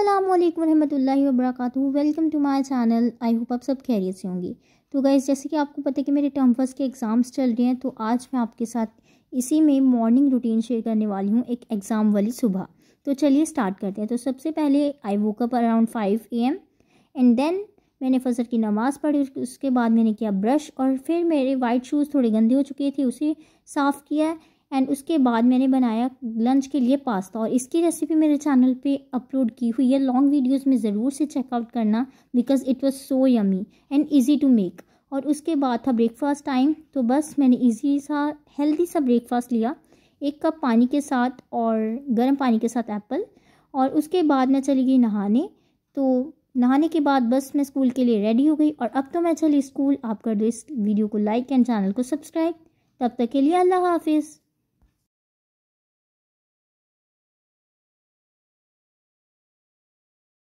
अल्लाम वरहमल वरक़ welcome to my channel I hope आप सब खैरियत से होंगी तो गैस जैसे कि आपको पता है कि मेरे टर्म फर्स्ट के एग्ज़ाम्स चल रहे हैं तो आज मैं आपके साथ इसी में मॉर्निंग रूटीन शेयर करने वाली हूँ एक एग्ज़ाम वाली सुबह तो चलिए स्टार्ट करते हैं तो सबसे पहले I woke up around five A M and then मैंने फजर की नमाज़ पढ़ी उसके बाद मैंने किया ब्रश और फिर मेरे वाइट शूज़ थोड़े गंदे हो चुके थे उसे साफ़ किया एंड उसके बाद मैंने बनाया लंच के लिए पास्ता और इसकी रेसिपी मेरे चैनल पे अपलोड की हुई है लॉन्ग वीडियोस में ज़रूर से चेकआउट करना because it was so yummy and easy to make और उसके बाद था ब्रेकफास्ट टाइम तो बस मैंने इजी सा हेल्दी सा ब्रेकफास्ट लिया एक कप पानी के साथ और गर्म पानी के साथ एप्पल और उसके बाद मैं चली गई नहाने तो नहाने के बाद बस मैं स्कूल के लिए रेडी हो गई और अब तो मैं चली स्कूल आप कर दो इस वीडियो को लाइक एंड चैनल को सब्सक्राइब तब तक के लिए अल्लाह हाफिज़